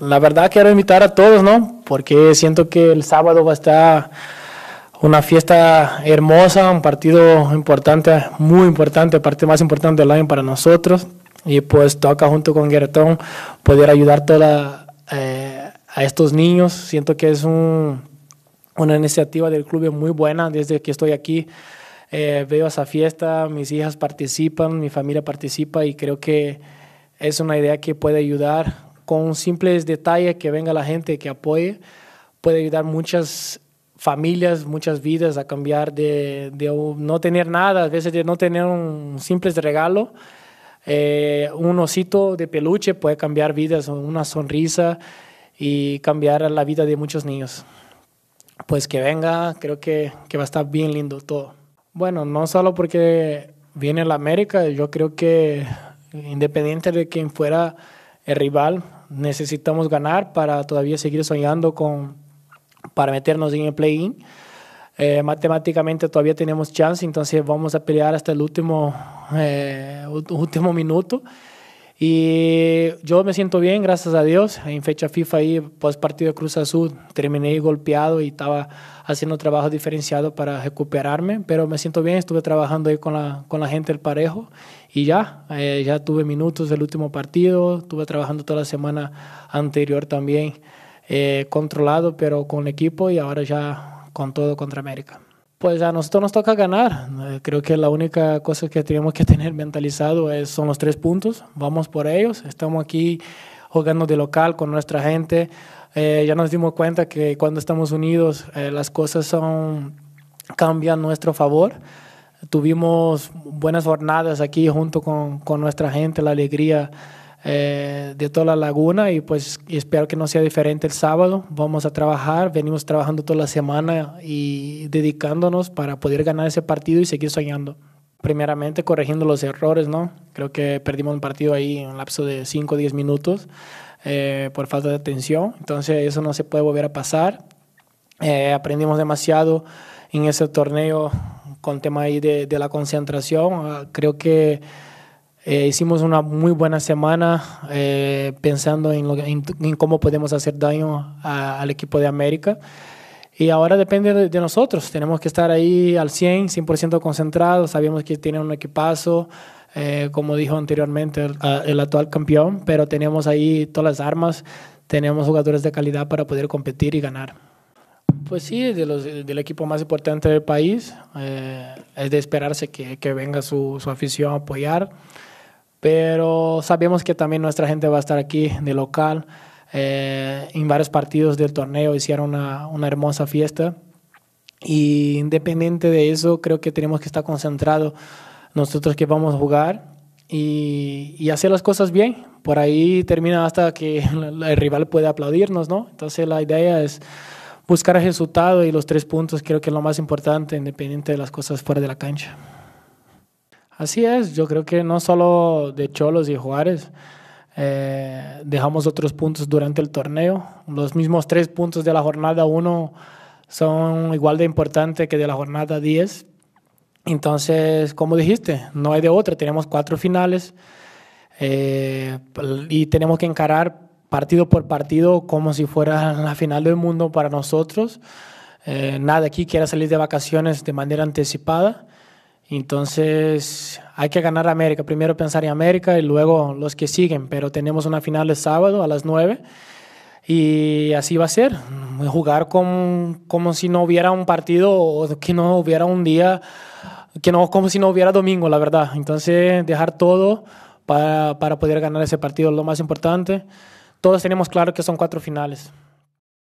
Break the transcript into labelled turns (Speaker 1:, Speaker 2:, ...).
Speaker 1: la verdad quiero invitar a todos, ¿no? Porque siento que el sábado va a estar una fiesta hermosa, un partido importante, muy importante, parte más importante del año para nosotros. Y pues toca junto con Guerretón poder ayudar eh, a estos niños. Siento que es una iniciativa del club muy buena desde que estoy aquí. Eh, veo esa fiesta, mis hijas participan, mi familia participa y creo que es una idea que puede ayudar con simples detalles que venga la gente que apoye, puede ayudar muchas familias, muchas vidas a cambiar de, no tener nada, a veces de no tener un simple regalo. Eh, un osito de peluche puede cambiar vidas, una sonrisa y cambiar la vida de muchos niños. Pues que venga, creo que, va a estar bien lindo todo. Bueno, no solo porque viene la América, yo creo que independiente de quién fuera el rival, necesitamos ganar para todavía seguir soñando con, para meternos en el play-in. Eh, matemáticamente todavía tenemos chance, entonces vamos a pelear hasta el último, eh, último minuto. Y yo me siento bien, gracias a Dios. En fecha FIFA ahí, pues partido de Cruz Azul, terminé golpeado y estaba haciendo trabajo diferenciado para recuperarme, pero me siento bien, estuve trabajando ahí con la, con la gente del parejo y ya, eh, ya tuve minutos del último partido, estuve trabajando toda la semana anterior también, eh, controlado, pero con el equipo y ahora ya con todo contra América pues a nosotros nos toca ganar. Eh, creo que la única cosa que tenemos que tener mentalizado es, son los tres puntos. Vamos por ellos. Estamos aquí jugando de local con nuestra gente. Eh, ya nos dimos cuenta que cuando estamos unidos eh, las cosas son, cambian a nuestro favor. Tuvimos buenas jornadas aquí junto con, con nuestra gente, la alegría. Eh, de toda la laguna y pues espero que no sea diferente el sábado. Vamos a trabajar, venimos trabajando toda la semana y dedicándonos para poder ganar ese partido y seguir soñando. Primeramente corrigiendo los errores, ¿no? Creo que perdimos un partido ahí en un lapso de 5 o 10 minutos eh, por falta de atención, entonces eso no se puede volver a pasar. Eh, aprendimos demasiado en ese torneo con tema ahí de la concentración. Ah, creo que eh, hicimos una muy buena semana eh, pensando en, en, cómo podemos hacer daño al equipo de América. Y ahora depende de, nosotros. Tenemos que estar ahí al 100, 100% concentrados. Sabemos que tienen un equipazo, eh, como dijo anteriormente el, actual campeón, pero tenemos ahí todas las armas, tenemos jugadores de calidad para poder competir y ganar. Pues sí, de los, del equipo más importante del país. es de esperarse que, que venga su, su afición a apoyar. Pero sabemos que también nuestra gente va a estar aquí de local. Eh, en varios partidos del torneo hicieron una, hermosa fiesta. Y independiente de eso, creo que tenemos que estar concentrados nosotros que vamos a jugar y, y, hacer las cosas bien. Por ahí termina hasta que el rival puede aplaudirnos, ¿no? Entonces la idea es buscar el resultado y los tres puntos creo que es lo más importante, independiente de las cosas fuera de la cancha. Así es, yo creo que no solo de Cholos y Juárez, eh, dejamos otros puntos durante el torneo. Los mismos tres puntos de la jornada 1 son igual de importantes que de la jornada 10. Entonces, como dijiste, no hay de otra, tenemos cuatro finales eh, y tenemos que encarar partido por partido como si fuera la final del mundo para nosotros. Eh, nada aquí quiera salir de vacaciones de manera anticipada. Entonces hay que ganar América. Primero pensar en América y luego los que siguen. Pero tenemos una final el sábado a las 9 y así va a ser. Jugar como, si no hubiera un partido o que no hubiera un día, que no, como si no hubiera domingo, la verdad. Entonces dejar todo para, para poder ganar ese partido, lo más importante. Todos tenemos claro que son cuatro finales.